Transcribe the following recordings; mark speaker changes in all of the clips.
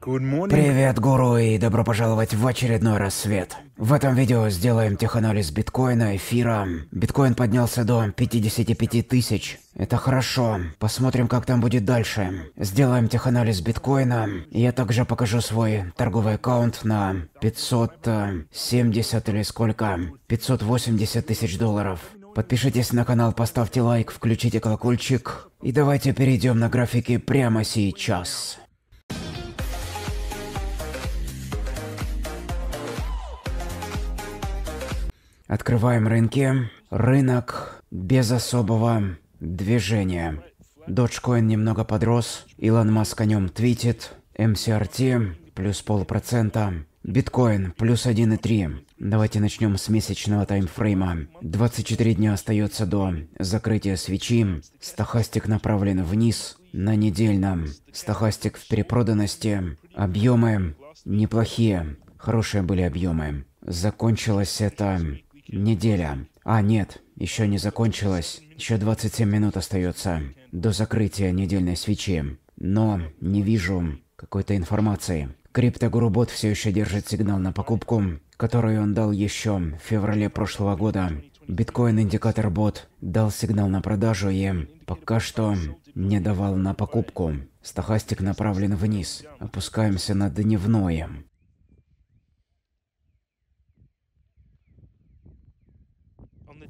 Speaker 1: Привет, гуру, и добро пожаловать в очередной рассвет. В этом видео сделаем теханализ биткоина, эфира. Биткоин поднялся до 55 тысяч. Это хорошо. Посмотрим, как там будет дальше. Сделаем теханализ биткоина. Я также покажу свой торговый аккаунт на 570 или сколько? 580 тысяч долларов. Подпишитесь на канал, поставьте лайк, включите колокольчик. И давайте перейдем на графики прямо сейчас. Открываем рынки. Рынок без особого движения. Доджкоин немного подрос. Илон Маск о нем твитит. MCRT плюс полпроцента. Биткоин плюс 1,3. Давайте начнем с месячного таймфрейма. 24 дня остается до закрытия свечи. Стохастик направлен вниз на недельном. Стохастик в перепроданности. Объемы неплохие. Хорошие были объемы. Закончилось это Неделя. А, нет, еще не закончилась. Еще 27 минут остается до закрытия недельной свечи. Но не вижу какой-то информации. Криптогурубот все еще держит сигнал на покупку, который он дал еще в феврале прошлого года. Биткоин индикатор бот дал сигнал на продажу и пока что не давал на покупку. Стохастик направлен вниз. Опускаемся на дневное.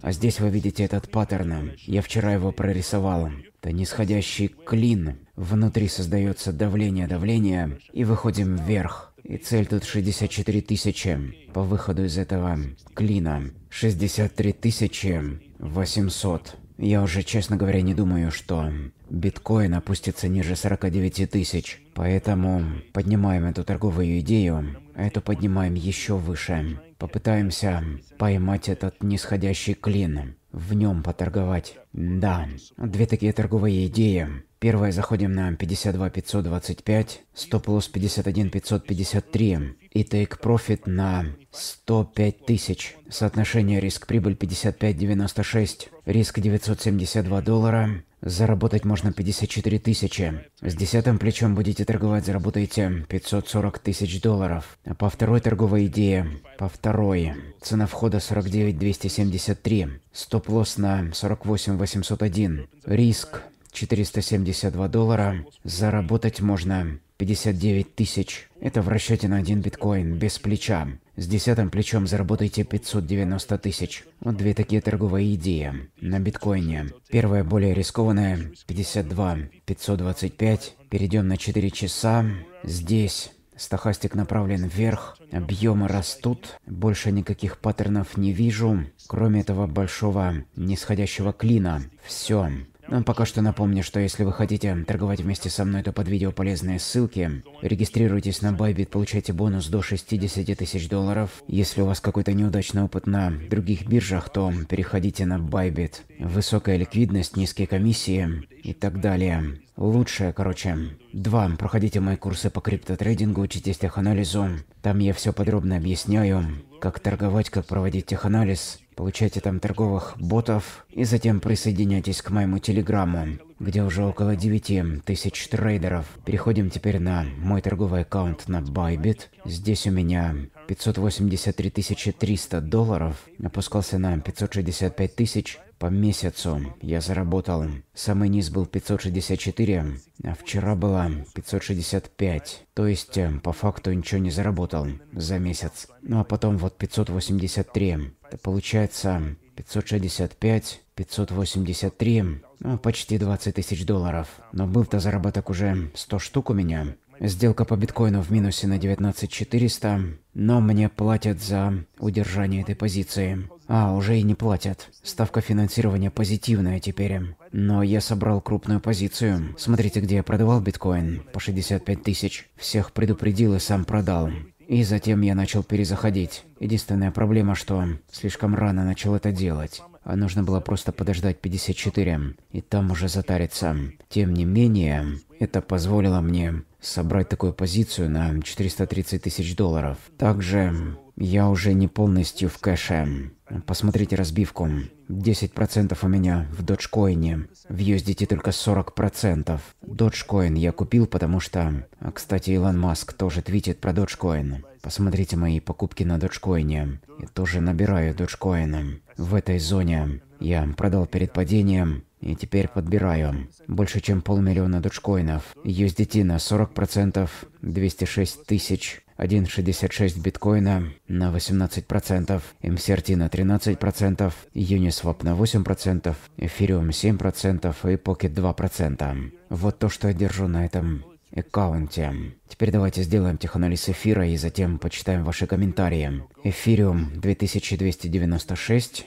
Speaker 1: А здесь вы видите этот паттерн. Я вчера его прорисовал. Это нисходящий клин. Внутри создается давление, давление, и выходим вверх. И цель тут 64 тысячи. По выходу из этого клина 63 тысячи 800. Я уже, честно говоря, не думаю, что биткоин опустится ниже 49 тысяч. Поэтому поднимаем эту торговую идею, эту поднимаем еще выше. Попытаемся поймать этот нисходящий клин, в нем поторговать. Да, две такие торговые идеи. Первое, заходим на 52 525, 100 плюс 51 553 и take profit на 105 тысяч. Соотношение риск-прибыль 55:96. риск 972 доллара, заработать можно 54 тысячи. С десятым плечом будете торговать, заработаете 540 тысяч долларов. А по второй торговой идее, по второй, цена входа 49 273, стоп-лосс на 48 801. Риск 472 доллара. Заработать можно 59 тысяч. Это в расчете на один биткоин, без плеча. С десятым плечом заработайте 590 тысяч. Вот две такие торговые идеи на биткоине. Первая более рискованная, 52, 525. Перейдем на 4 часа. Здесь Стохастик направлен вверх, объемы растут, больше никаких паттернов не вижу, кроме этого большого нисходящего клина. Все. Но ну, пока что напомню, что если вы хотите торговать вместе со мной, то под видео полезные ссылки. Регистрируйтесь на Bybit, получайте бонус до 60 тысяч долларов. Если у вас какой-то неудачный опыт на других биржах, то переходите на Bybit. Высокая ликвидность, низкие комиссии и так далее лучшее, короче. Два, проходите мои курсы по криптотрейдингу, учитесь теханализу. Там я все подробно объясняю, как торговать, как проводить теханализ. Получайте там торговых ботов и затем присоединяйтесь к моему телеграмму где уже около 9 тысяч трейдеров. Переходим теперь на мой торговый аккаунт на Bybit. Здесь у меня 583 300 долларов, опускался на 565 тысяч по месяцу я заработал. Самый низ был 564, а вчера было 565. То есть, э, по факту, ничего не заработал за месяц. Ну а потом вот 583. Это получается 565, 583, ну, почти 20 тысяч долларов. Но был-то заработок уже 100 штук у меня. Сделка по биткоину в минусе на 19400, но мне платят за удержание этой позиции. А, уже и не платят. Ставка финансирования позитивная теперь. Но я собрал крупную позицию. Смотрите, где я продавал биткоин. По 65 тысяч. Всех предупредил и сам продал. И затем я начал перезаходить. Единственная проблема, что слишком рано начал это делать. А нужно было просто подождать 54, и там уже затариться. Тем не менее, это позволило мне собрать такую позицию на 430 тысяч долларов. Также я уже не полностью в кэше. Посмотрите разбивку. 10% у меня в доджкоине. В USDT только 40%. Доджкоин я купил, потому что... Кстати, Илон Маск тоже твитит про доджкоин. Посмотрите мои покупки на доджкоине. Я тоже набираю доджкоина. В этой зоне я продал перед падением. И теперь подбираю. Больше чем полмиллиона доджкоинов. USDT на 40%, 206 тысяч. 1.66 биткоина на 18%, MCRT на 13%, Uniswap на 8%, Ethereum 7% и Pocket 2%. Вот то, что я держу на этом аккаунте. Теперь давайте сделаем теханализ эфира и затем почитаем ваши комментарии. Эфириум 2296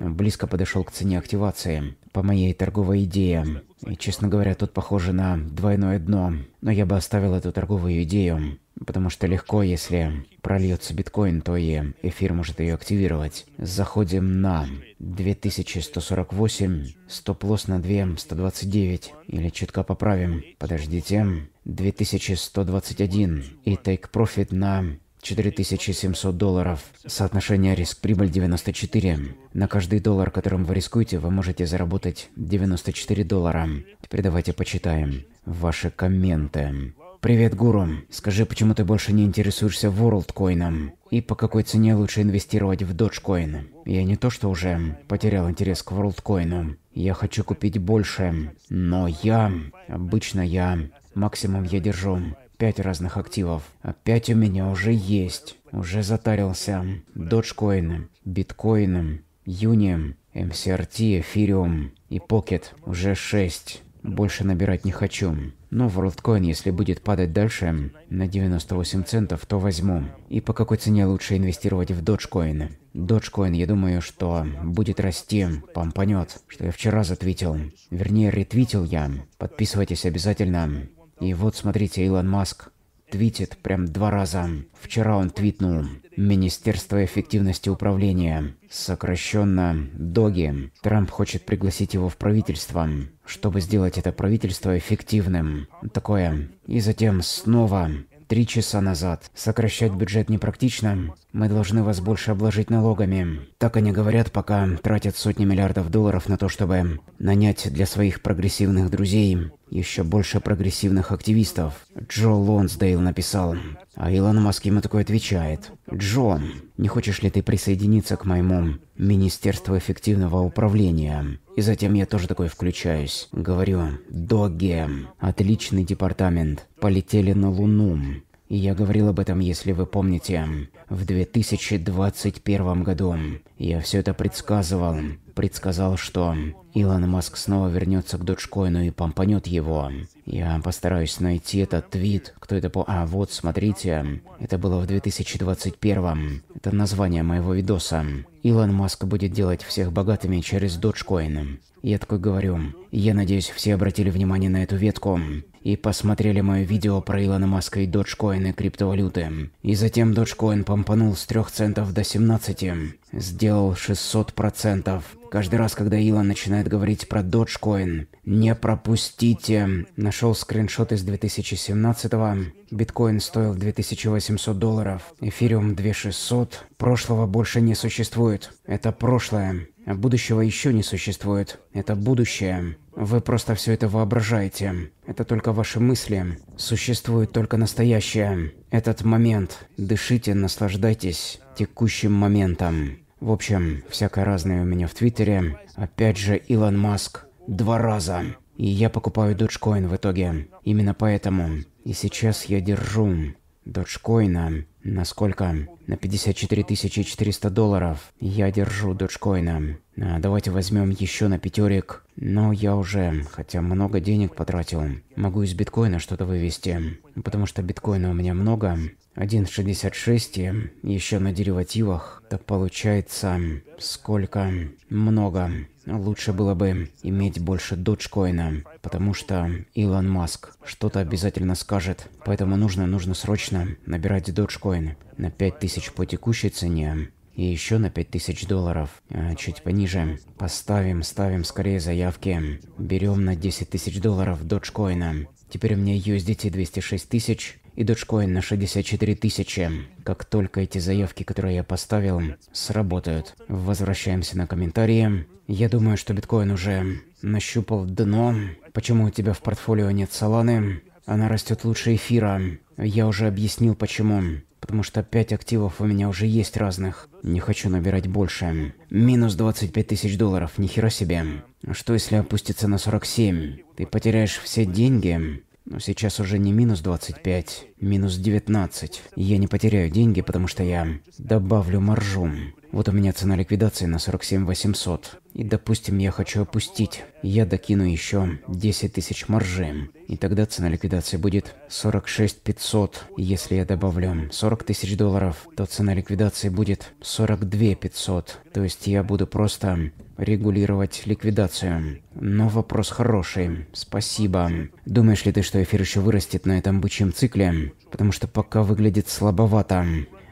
Speaker 1: близко подошел к цене активации по моей торговой идее. И, честно говоря, тут похоже на двойное дно. Но я бы оставил эту торговую идею. Потому что легко, если прольется биткоин, то и эфир может ее активировать. Заходим на 2148, стоп-лосс на 2129. Или чутка поправим. Подождите, 2121 и take profit на 4700 долларов. Соотношение риск-прибыль 94. На каждый доллар, которым вы рискуете, вы можете заработать 94 доллара. Теперь давайте почитаем ваши комменты. Привет, гуру. Скажи, почему ты больше не интересуешься WorldCoin? И по какой цене лучше инвестировать в Dogecoin? Я не то что уже потерял интерес к WorldCoin. Я хочу купить больше. Но я... Обычно я... Максимум я держу пять разных активов. А пять у меня уже есть. Уже затарился доджкоином, биткоином, юнием, MCRT, эфириум и покет. Уже шесть. Больше набирать не хочу. Но в WorldCoin, если будет падать дальше на 98 центов, то возьму. И по какой цене лучше инвестировать в Dogecoin? Dogecoin, я думаю, что будет расти, помпанет, что я вчера затвитил. Вернее, ретвитил я. Подписывайтесь обязательно. И вот смотрите, Илон Маск твитит прям два раза. Вчера он твитнул «Министерство эффективности управления», сокращенно «Доги». Трамп хочет пригласить его в правительство, чтобы сделать это правительство эффективным. Такое. И затем снова Три часа назад. Сокращать бюджет непрактично. Мы должны вас больше обложить налогами. Так они говорят, пока тратят сотни миллиардов долларов на то, чтобы нанять для своих прогрессивных друзей еще больше прогрессивных активистов. Джо Лонсдейл написал. А Илон Маск ему такой отвечает. «Джон, не хочешь ли ты присоединиться к моему Министерству эффективного управления?» И затем я тоже такой включаюсь. Говорю, «Доги, отличный департамент полетели на Луну. И я говорил об этом, если вы помните, в 2021 году. Я все это предсказывал. Предсказал, что Илон Маск снова вернется к доджкоину и помпанет его. Я постараюсь найти этот твит, кто это по... А, вот, смотрите. Это было в 2021. Это название моего видоса. Илон Маск будет делать всех богатыми через доджкоин. Я такой говорю. Я надеюсь, все обратили внимание на эту ветку и посмотрели мое видео про Илона Маска и Доджкоин и криптовалюты. И затем Доджкоин помпанул с 3 центов до 17, сделал 600%. Каждый раз, когда Илон начинает говорить про Dogecoin, не пропустите. Нашел скриншот из 2017-го. Биткоин стоил 2800 долларов, эфириум 2600. Прошлого больше не существует. Это прошлое. Будущего еще не существует. Это будущее. Вы просто все это воображаете. Это только ваши мысли. Существует только настоящее. Этот момент. Дышите, наслаждайтесь текущим моментом. В общем, всякое разное у меня в Твиттере. Опять же, Илон Маск. Два раза. И я покупаю Dogecoin в итоге. Именно поэтому. И сейчас я держу доджкоина. На сколько? На 54 400 долларов. Я держу доджкоина. А, давайте возьмем еще на пятерик. Но я уже, хотя много денег потратил, могу из биткоина что-то вывести. Потому что биткоина у меня много. 1.66 еще на деривативах. Так получается сколько? Много лучше было бы иметь больше доджкоина, потому что Илон Маск что-то обязательно скажет. Поэтому нужно, нужно срочно набирать доджкоин на 5000 по текущей цене и еще на 5000 долларов. А, чуть пониже. Поставим, ставим скорее заявки. Берем на 10 тысяч долларов доджкоина. Теперь у меня USDT 206 тысяч и доджкоин на 64 тысячи. Как только эти заявки, которые я поставил, сработают. Возвращаемся на комментарии. Я думаю, что биткоин уже нащупал дно. Почему у тебя в портфолио нет саланы? Она растет лучше эфира. Я уже объяснил почему. Потому что 5 активов у меня уже есть разных. Не хочу набирать больше. Минус 25 тысяч долларов, нихера себе. что если опуститься на 47? Ты потеряешь все деньги? Но сейчас уже не минус 25, минус 19. Я не потеряю деньги, потому что я добавлю маржу. Вот у меня цена ликвидации на 47 800. И допустим, я хочу опустить. Я докину еще 10 тысяч маржи. И тогда цена ликвидации будет 46 500. Если я добавлю 40 тысяч долларов, то цена ликвидации будет 42 500. То есть я буду просто регулировать ликвидацию. Но вопрос хороший. Спасибо. Думаешь ли ты, что эфир еще вырастет на этом бычьем цикле? Потому что пока выглядит слабовато.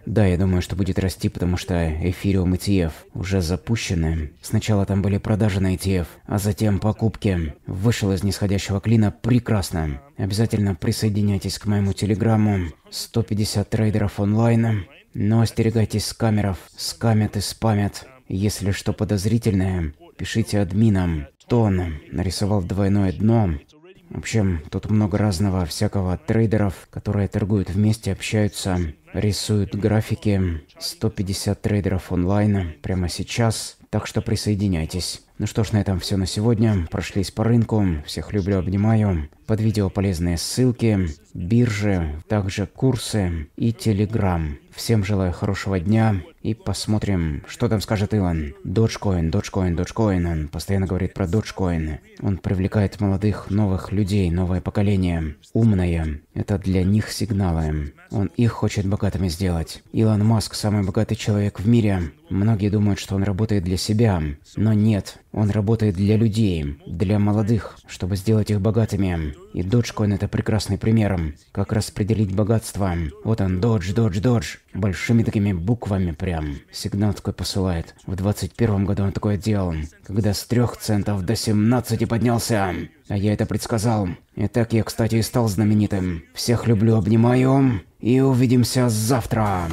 Speaker 1: Да, я думаю, что будет расти, потому что эфириум ETF уже запущены. Сначала там были продажи на ETF, а затем покупки. Вышел из нисходящего клина прекрасно. Обязательно присоединяйтесь к моему телеграмму. 150 трейдеров онлайн. Но остерегайтесь скамеров. Скамят и спамят. Если что подозрительное, пишите админам. Тон нарисовал двойное дно. В общем, тут много разного всякого трейдеров, которые торгуют вместе, общаются рисуют графики 150 трейдеров онлайн прямо сейчас, так что присоединяйтесь. Ну что ж, на этом все на сегодня. Прошлись по рынку. Всех люблю, обнимаю. Под видео полезные ссылки, биржи, также курсы и телеграм. Всем желаю хорошего дня и посмотрим, что там скажет Илон. Доджкоин, доджкоин, доджкоин. Он постоянно говорит про доджкоин. Он привлекает молодых, новых людей, новое поколение. Умное, это для них сигналом. Он их хочет богатыми сделать. Илон Маск – самый богатый человек в мире. Многие думают, что он работает для себя. Но нет, он работает для людей, для молодых, чтобы сделать их богатыми. И Доджкоин это прекрасный пример. Как распределить богатство. Вот он, Додж, Додж, Додж Большими такими буквами прям. Сигнал такой посылает. В 21 году он такое делал, когда с 3 центов до 17 поднялся. А я это предсказал. И так я, кстати, и стал знаменитым. Всех люблю, обнимаю. И увидимся завтра.